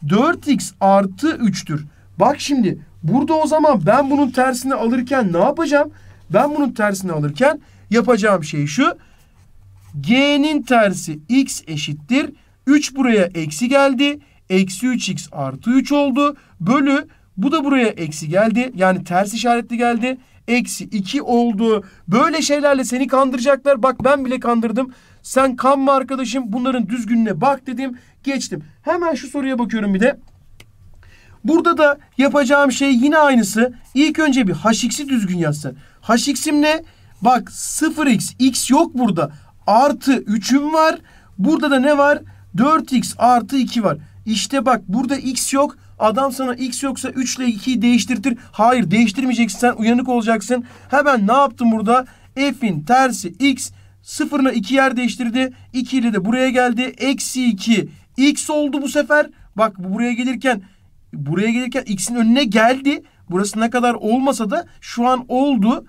4X artı 3'tür. Bak şimdi burada o zaman ben bunun tersini alırken ne yapacağım? Ben bunun tersini alırken yapacağım şey şu. G'nin tersi X eşittir 3 buraya eksi geldi. Eksi 3x artı 3 oldu. Bölü bu da buraya eksi geldi. Yani ters işaretli geldi. Eksi 2 oldu. Böyle şeylerle seni kandıracaklar. Bak ben bile kandırdım. Sen kanma arkadaşım. Bunların düzgününe bak dedim. Geçtim. Hemen şu soruya bakıyorum bir de. Burada da yapacağım şey yine aynısı. İlk önce bir hx'i düzgün yazsın. hx'im ne? Bak 0x. x yok burada. Artı 3'üm var. Burada da ne var? 4x artı 2 var. İşte bak burada x yok. Adam sana x yoksa 3 ile 2'yi değiştirtir. Hayır değiştirmeyeceksin sen uyanık olacaksın. Hemen ne yaptım burada? F'in tersi x 0 ile 2 yer değiştirdi. 2 ile de buraya geldi. Eksi 2 x oldu bu sefer. Bak buraya gelirken buraya gelirken x'in önüne geldi. Burası ne kadar olmasa da şu an oldu.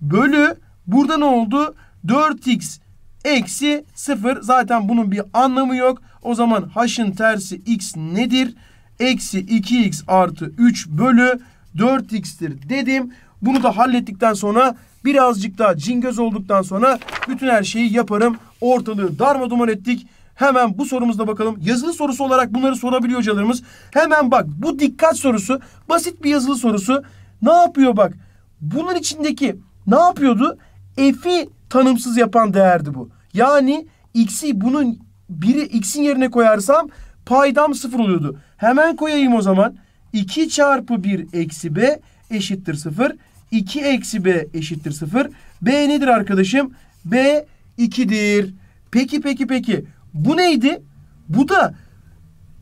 Bölü burada ne oldu? 4x Eksi 0 zaten bunun bir anlamı yok. O zaman h'ın tersi x nedir? Eksi 2x artı 3 bölü 4x'tir dedim. Bunu da hallettikten sonra birazcık daha cingöz olduktan sonra bütün her şeyi yaparım. Ortalığı darma duman ettik. Hemen bu sorumuzda bakalım. Yazılı sorusu olarak bunları sorabiliyor hocalarımız. Hemen bak bu dikkat sorusu basit bir yazılı sorusu. Ne yapıyor bak? Bunun içindeki ne yapıyordu? F'i tanımsız yapan değerdi bu. Yani x'i bunun biri x'in yerine koyarsam paydam sıfır oluyordu. Hemen koyayım o zaman. 2 çarpı 1 eksi b eşittir 0. 2 eksi b eşittir 0. b nedir arkadaşım? b 2'dir. Peki peki peki. Bu neydi? Bu da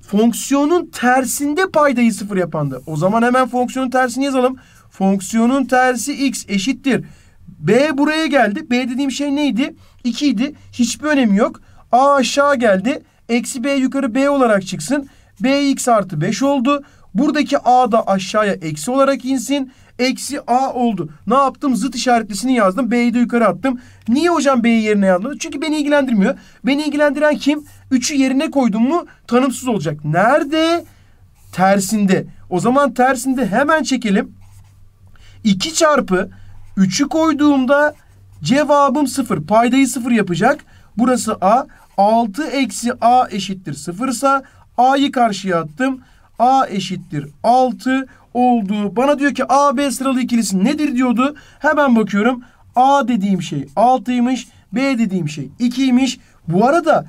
fonksiyonun tersinde paydayı sıfır yapandı. O zaman hemen fonksiyonun tersini yazalım. Fonksiyonun tersi x eşittir. B buraya geldi. B dediğim şey neydi? 2 idi. Hiçbir önemi yok. A aşağı geldi. Eksi B yukarı B olarak çıksın. B x artı 5 oldu. Buradaki A da aşağıya eksi olarak insin. Eksi A oldu. Ne yaptım? Zıt işaretlisini yazdım. B'yi de yukarı attım. Niye hocam B'yi yerine yazdım? Çünkü beni ilgilendirmiyor. Beni ilgilendiren kim? 3'ü yerine koydum mu tanımsız olacak. Nerede? Tersinde. O zaman tersinde hemen çekelim. 2 çarpı 3'ü koyduğumda cevabım 0. Paydayı 0 yapacak. Burası A. 6 eksi A eşittir 0 ise A'yı karşıya attım. A eşittir 6 oldu. Bana diyor ki a b sıralı ikilisi nedir diyordu. Hemen bakıyorum. A dediğim şey 6'ymış. B dediğim şey 2'ymiş. Bu arada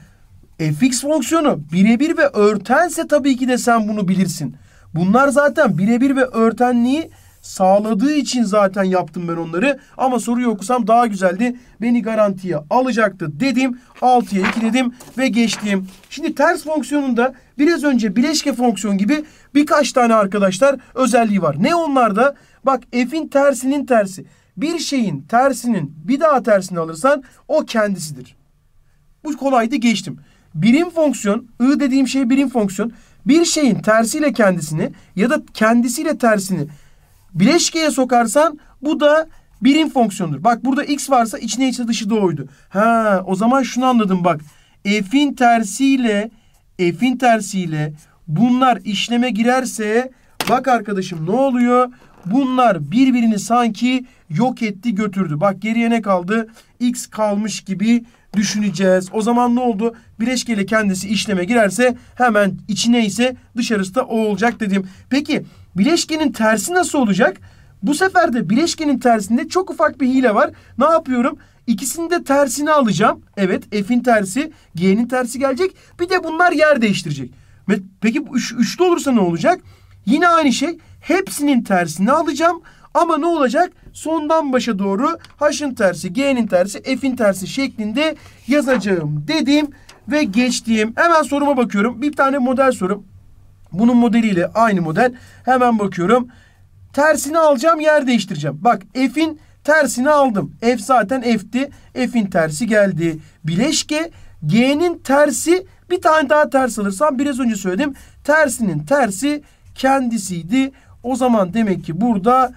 fx fonksiyonu birebir ve örtense tabii ki de sen bunu bilirsin. Bunlar zaten birebir ve örtenliği sağladığı için zaten yaptım ben onları. Ama soruyu okusam daha güzeldi. Beni garantiye alacaktı dedim. 6'ya 2 dedim ve geçtim. Şimdi ters fonksiyonunda biraz önce bileşke fonksiyon gibi birkaç tane arkadaşlar özelliği var. Ne onlarda? Bak f'in tersinin tersi. Bir şeyin tersinin bir daha tersini alırsan o kendisidir. Bu kolaydı geçtim. Birim fonksiyon, ı dediğim şey birim fonksiyon. Bir şeyin tersiyle kendisini ya da kendisiyle tersini bileşkeye sokarsan bu da birim fonksiyondur. Bak burada x varsa içine içe dışı da Ha o zaman şunu anladım bak. F'in tersiyle F'in tersiyle bunlar işleme girerse bak arkadaşım ne oluyor? Bunlar birbirini sanki yok etti götürdü. Bak geriye ne kaldı? X kalmış gibi düşüneceğiz. O zaman ne oldu? Bileşkeyle kendisi işleme girerse hemen içine ise dışarısı da o olacak dedim. Peki Bileşkenin tersi nasıl olacak? Bu sefer de bileşkenin tersinde çok ufak bir hile var. Ne yapıyorum? İkisini de tersini alacağım. Evet F'in tersi, G'nin tersi gelecek. Bir de bunlar yer değiştirecek. Peki üç, üçlü olursa ne olacak? Yine aynı şey. Hepsinin tersini alacağım. Ama ne olacak? Sondan başa doğru H'ın tersi, G'nin tersi, F'in tersi şeklinde yazacağım dedim ve geçtiğim. Hemen soruma bakıyorum. Bir tane model sorum. Bunun modeliyle aynı model. Hemen bakıyorum. Tersini alacağım yer değiştireceğim. Bak f'in tersini aldım. F zaten f'ti. F'in tersi geldi. Bileşke g'nin tersi bir tane daha ters alırsam biraz önce söyledim. Tersinin tersi kendisiydi. O zaman demek ki burada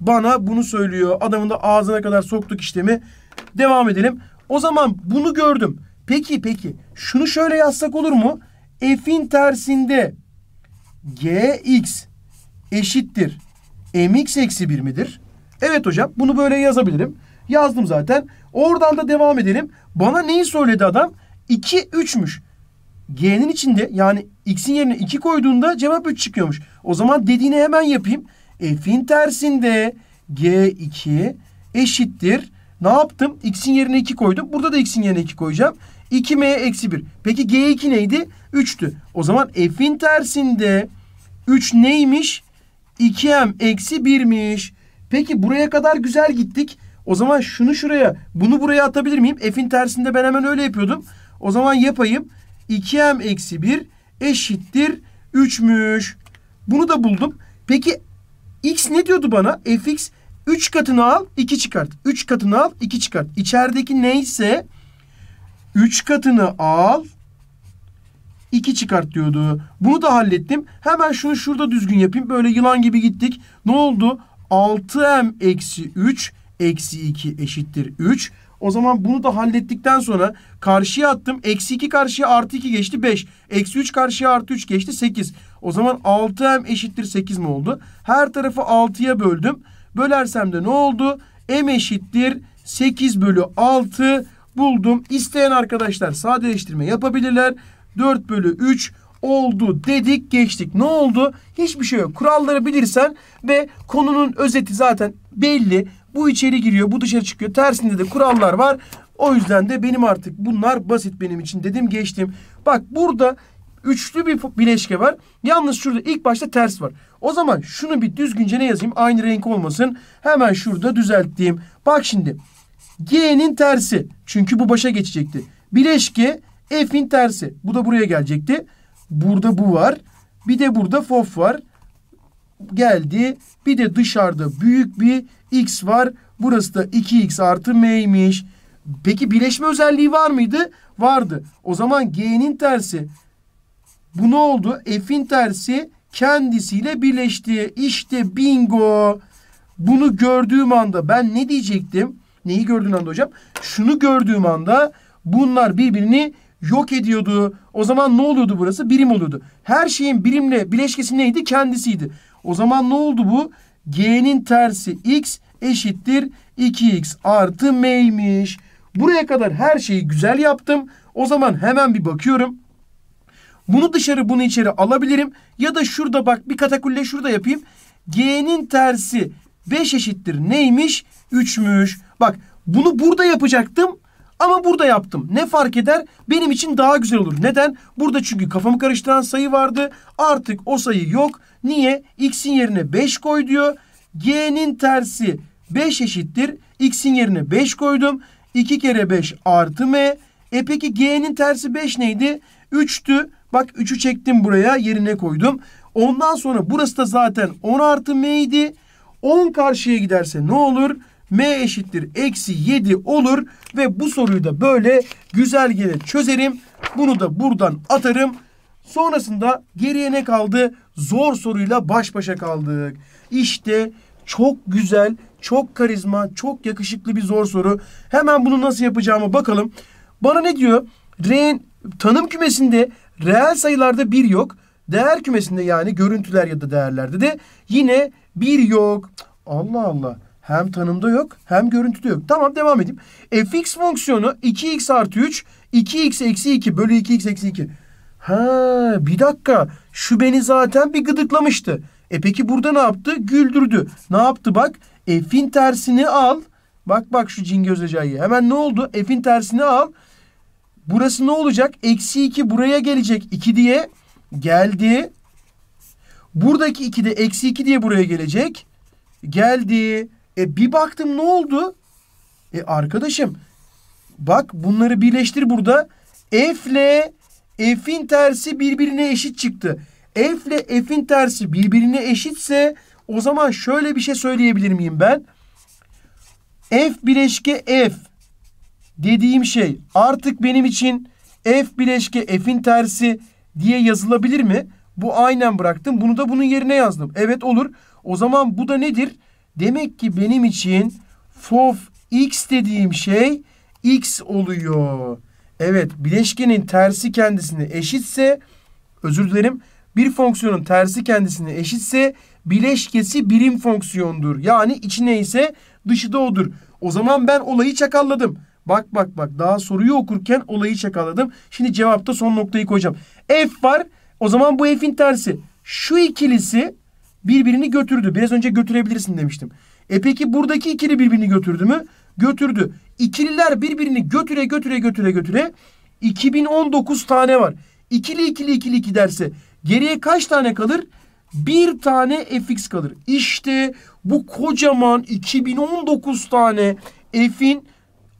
bana bunu söylüyor. Adamın da ağzına kadar soktuk işlemi. Devam edelim. O zaman bunu gördüm. Peki peki şunu şöyle yazsak olur mu? F'in tersinde gx eşittir mx eksi 1 midir? Evet hocam bunu böyle yazabilirim. Yazdım zaten. Oradan da devam edelim. Bana neyi söyledi adam? 2 3'müş. G'nin içinde yani x'in yerine 2 koyduğunda cevap 3 çıkıyormuş. O zaman dediğini hemen yapayım. F'in tersinde G2 eşittir. Ne yaptım? X'in yerine 2 koydum. Burada da X'in yerine 2 koyacağım. 2M eksi 1. Peki G2 neydi? 3'tü. O zaman F'in tersinde 3 neymiş? 2m eksi 1'miş. Peki buraya kadar güzel gittik. O zaman şunu şuraya, bunu buraya atabilir miyim? F'in tersinde ben hemen öyle yapıyordum. O zaman yapayım. 2m eksi 1 eşittir 3'müş. Bunu da buldum. Peki x ne diyordu bana? fx 3 katını al 2 çıkart. 3 katını al 2 çıkart. İçerideki neyse 3 katını al 2 çıkart diyordu. Bunu da hallettim. Hemen şunu şurada düzgün yapayım. Böyle yılan gibi gittik. Ne oldu? 6m eksi 3 eksi 2 eşittir 3. O zaman bunu da hallettikten sonra karşıya attım. Eksi 2 karşıya artı 2 geçti 5. Eksi 3 karşıya artı 3 geçti 8. O zaman 6m eşittir 8 mi oldu? Her tarafı 6'ya böldüm. Bölersem de ne oldu? m eşittir 8 bölü 6 buldum. İsteyen arkadaşlar sadeleştirme yapabilirler. 4 bölü 3 oldu dedik geçtik. Ne oldu? Hiçbir şey yok. Kuralları bilirsen ve konunun özeti zaten belli. Bu içeri giriyor, bu dışarı çıkıyor. Tersinde de kurallar var. O yüzden de benim artık bunlar basit benim için dedim geçtim. Bak burada üçlü bir bileşke var. Yalnız şurada ilk başta ters var. O zaman şunu bir düzgünce ne yazayım? Aynı renk olmasın. Hemen şurada düzelttiğim. Bak şimdi. G'nin tersi. Çünkü bu başa geçecekti. Bileşke F'in tersi. Bu da buraya gelecekti. Burada bu var. Bir de burada fof var. Geldi. Bir de dışarıda büyük bir x var. Burası da 2x artı m'ymiş. Peki bileşme özelliği var mıydı? Vardı. O zaman g'nin tersi. Bu ne oldu? F'in tersi kendisiyle birleşti. İşte bingo. Bunu gördüğüm anda ben ne diyecektim? Neyi gördüğün anda hocam? Şunu gördüğüm anda bunlar birbirini yok ediyordu. O zaman ne oluyordu burası? Birim oluyordu. Her şeyin birimle bileşkesi neydi? Kendisiydi. O zaman ne oldu bu? G'nin tersi x eşittir 2x artı m'ymiş. Buraya kadar her şeyi güzel yaptım. O zaman hemen bir bakıyorum. Bunu dışarı bunu içeri alabilirim. Ya da şurada bak bir katakulle şurada yapayım. G'nin tersi 5 eşittir neymiş? 3'müş. Bak bunu burada yapacaktım ama burada yaptım. Ne fark eder? Benim için daha güzel olur. Neden? Burada çünkü kafamı karıştıran sayı vardı. Artık o sayı yok. Niye? X'in yerine 5 koy diyor. G'nin tersi 5 eşittir. X'in yerine 5 koydum. 2 kere 5 artı M. E peki G'nin tersi 5 neydi? 3'tü. Bak 3'ü çektim buraya yerine koydum. Ondan sonra burası da zaten 10 artı M'ydi. 10 karşıya giderse ne olur? M eşittir eksi 7 olur ve bu soruyu da böyle güzelgele çözerim. Bunu da buradan atarım. Sonrasında geriye ne kaldı? Zor soruyla baş başa kaldık. İşte çok güzel, çok karizma, çok yakışıklı bir zor soru. Hemen bunu nasıl yapacağımı bakalım. Bana ne diyor? Reen tanım kümesinde reel sayılarda bir yok. Değer kümesinde yani görüntüler ya da değerlerde de yine bir yok. Allah Allah. Hem tanımda yok hem görüntüde yok. Tamam devam edeyim. fx fonksiyonu 2x artı 3 2x eksi 2 bölü 2x eksi 2. Ha bir dakika şu beni zaten bir gıdıklamıştı. E peki burada ne yaptı? Güldürdü. Ne yaptı bak? F'in tersini al. Bak bak şu cin gözeceği. Hemen ne oldu? F'in tersini al. Burası ne olacak? Eksi 2 buraya gelecek 2 diye. Geldi. Buradaki 2 de eksi 2 diye buraya gelecek. Geldi. E bir baktım ne oldu? E arkadaşım bak bunları birleştir burada. F ile F'in tersi birbirine eşit çıktı. F ile F'in tersi birbirine eşitse o zaman şöyle bir şey söyleyebilir miyim ben? F bileşke F dediğim şey artık benim için F bileşke F'in tersi diye yazılabilir mi? Bu aynen bıraktım. Bunu da bunun yerine yazdım. Evet olur. O zaman bu da nedir? Demek ki benim için fof x dediğim şey x oluyor. Evet bileşkenin tersi kendisine eşitse özür dilerim bir fonksiyonun tersi kendisine eşitse bileşkesi birim fonksiyondur. Yani içi neyse dışı da odur. O zaman ben olayı çakalladım. Bak bak bak daha soruyu okurken olayı çakalladım. Şimdi cevapta son noktayı koyacağım. F var o zaman bu F'in tersi. Şu ikilisi birbirini götürdü. Biraz önce götürebilirsin demiştim. E peki buradaki ikili birbirini götürdü mü? Götürdü. İkililer birbirini götüre götüre götüre götüre 2019 tane var. İkili ikili ikili iki derse geriye kaç tane kalır? Bir tane fx kalır. İşte bu kocaman 2019 tane f'in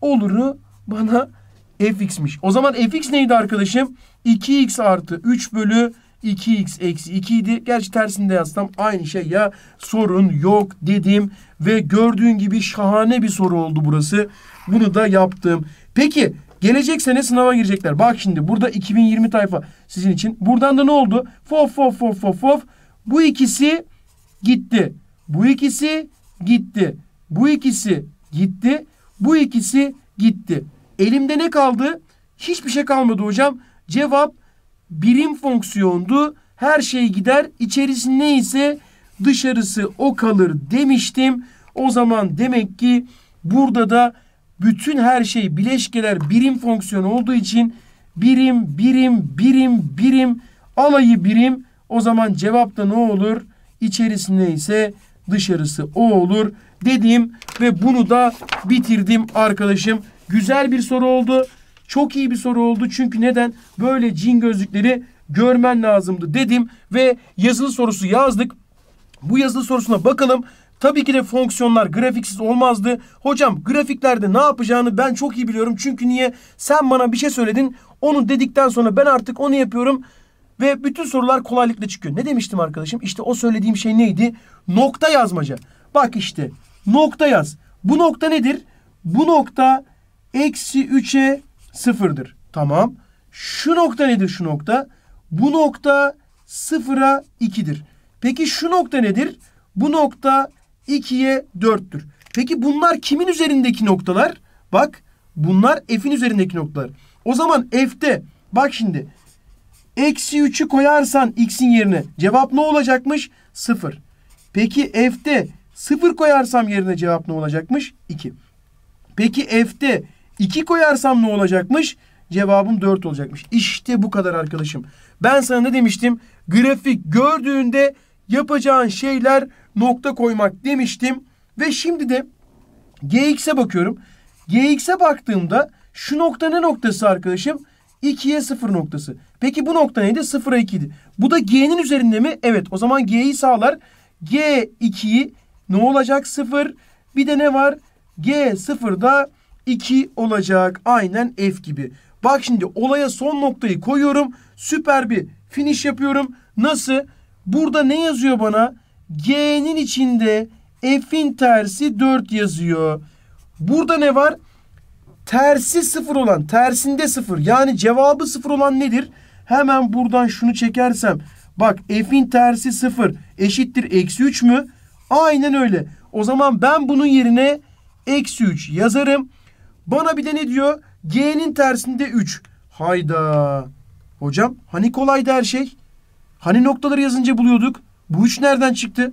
oluru bana fx'miş. O zaman fx neydi arkadaşım? 2x artı 3 bölü 2x eksi 2 idi. Gerçi tersinde yazsam aynı şey ya sorun yok dedim. Ve gördüğün gibi şahane bir soru oldu burası. Bunu da yaptım. Peki gelecek sene sınava girecekler. Bak şimdi burada 2020 tayfa sizin için. Buradan da ne oldu? Fof fof fof fof fof. Bu ikisi gitti. Bu ikisi gitti. Bu ikisi gitti. Bu ikisi gitti. Elimde ne kaldı? Hiçbir şey kalmadı hocam. Cevap birim fonksiyondu. Her şey gider. İçerisi neyse dışarısı o kalır demiştim. O zaman demek ki burada da bütün her şey bileşkeler birim fonksiyonu olduğu için birim, birim, birim, birim, alayı birim. O zaman cevapta ne olur? İçerisinde ise dışarısı o olur dedim ve bunu da bitirdim arkadaşım. Güzel bir soru oldu. Çok iyi bir soru oldu çünkü neden? Böyle cin gözlükleri görmen lazımdı dedim ve yazılı sorusu yazdık. Bu yazılı sorusuna bakalım. Tabii ki de fonksiyonlar grafiksiz olmazdı. Hocam grafiklerde ne yapacağını ben çok iyi biliyorum. Çünkü niye? Sen bana bir şey söyledin. Onu dedikten sonra ben artık onu yapıyorum. Ve bütün sorular kolaylıkla çıkıyor. Ne demiştim arkadaşım? İşte o söylediğim şey neydi? Nokta yazmaca. Bak işte nokta yaz. Bu nokta nedir? Bu nokta eksi 3'e sıfırdır. Tamam. Şu nokta nedir şu nokta? Bu nokta sıfıra ikidir Peki şu nokta nedir? Bu nokta ikiye dörttür Peki bunlar kimin üzerindeki noktalar? Bak bunlar f'in üzerindeki noktalar. O zaman f'te bak şimdi eksi 3'ü koyarsan x'in yerine cevap ne olacakmış? 0. Peki f'te 0 koyarsam yerine cevap ne olacakmış? 2. Peki f'te 2 koyarsam ne olacakmış? Cevabım 4 olacakmış. İşte bu kadar arkadaşım. Ben sana ne demiştim? Grafik gördüğünde yapacağın şeyler nokta koymak demiştim. Ve şimdi de GX'e bakıyorum. GX'e baktığımda şu nokta ne noktası arkadaşım? 2'ye 0 noktası. Peki bu nokta neydi? 0'a 2 idi. Bu da G'nin üzerinde mi? Evet. O zaman G'yi sağlar. G 2'yi ne olacak? 0. Bir de ne var? G 0'da 2 olacak. Aynen F gibi. Bak şimdi olaya son noktayı koyuyorum. Süper bir finish yapıyorum. Nasıl? Burada ne yazıyor bana? G'nin içinde F'in tersi 4 yazıyor. Burada ne var? Tersi 0 olan, tersinde 0. Yani cevabı 0 olan nedir? Hemen buradan şunu çekersem. Bak F'in tersi 0 eşittir eksi 3 mü? Aynen öyle. O zaman ben bunun yerine eksi 3 yazarım. Bana bir de ne diyor? G'nin tersinde 3. Hayda. Hocam hani kolaydı her şey? Hani noktaları yazınca buluyorduk? Bu 3 nereden çıktı?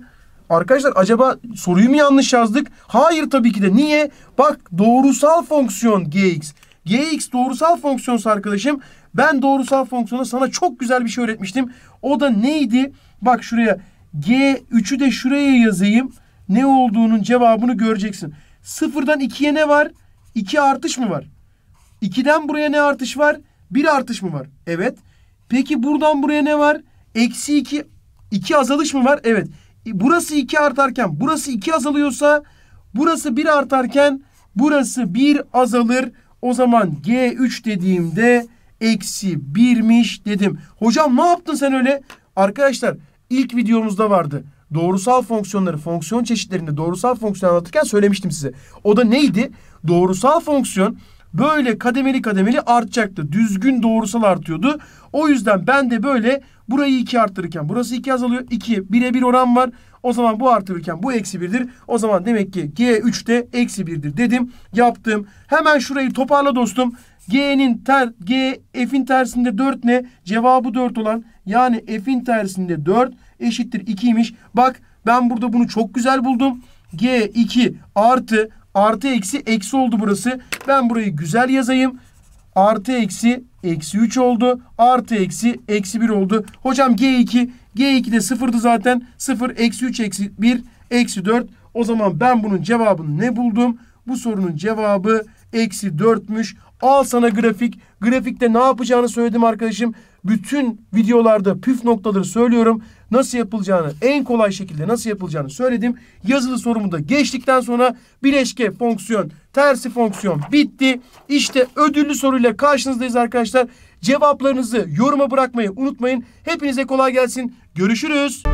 Arkadaşlar acaba soruyu mu yanlış yazdık? Hayır tabii ki de. Niye? Bak doğrusal fonksiyon gx. gx doğrusal fonksiyonsa arkadaşım ben doğrusal fonksiyona sana çok güzel bir şey öğretmiştim. O da neydi? Bak şuraya g3'ü de şuraya yazayım. Ne olduğunun cevabını göreceksin. Sıfırdan 2'ye ne var? 2 artış mı var? 2'den buraya ne artış var? 1 artış mı var? Evet. Peki buradan buraya ne var? Eksi 2. 2 azalış mı var? Evet. E, burası 2 artarken burası 2 azalıyorsa burası 1 artarken burası 1 azalır. O zaman G3 dediğimde eksi 1'miş dedim. Hocam ne yaptın sen öyle? Arkadaşlar ilk videomuzda vardı. Doğrusal fonksiyonları, fonksiyon çeşitlerini doğrusal fonksiyon anlatırken söylemiştim size. O da neydi? doğrusal fonksiyon böyle kademeli kademeli artacaktı. Düzgün doğrusal artıyordu. O yüzden ben de böyle burayı 2 arttırırken burası 2 azalıyor. 2 1'e 1 oran var. O zaman bu artırırken bu eksi 1'dir. O zaman demek ki G3 de eksi 1'dir dedim. Yaptım. Hemen şurayı toparla dostum. G'nin ter, G F'in tersinde 4 ne? Cevabı 4 olan yani F'in tersinde 4 eşittir 2'ymiş. Bak ben burada bunu çok güzel buldum. G2 artı Artı eksi eksi oldu burası. Ben burayı güzel yazayım. Artı eksi eksi 3 oldu. Artı eksi eksi 1 oldu. Hocam G2. G2 de sıfırdı zaten. 0 eksi 3 eksi 1 eksi 4. O zaman ben bunun cevabını ne buldum? Bu sorunun cevabı eksi 4'müş. Al sana grafik. Grafikte ne yapacağını söyledim arkadaşım bütün videolarda püf noktaları söylüyorum. Nasıl yapılacağını, en kolay şekilde nasıl yapılacağını söyledim. Yazılı sorumu da geçtikten sonra bileşke fonksiyon, tersi fonksiyon bitti. İşte ödüllü soruyla karşınızdayız arkadaşlar. Cevaplarınızı yoruma bırakmayı unutmayın. Hepinize kolay gelsin. Görüşürüz.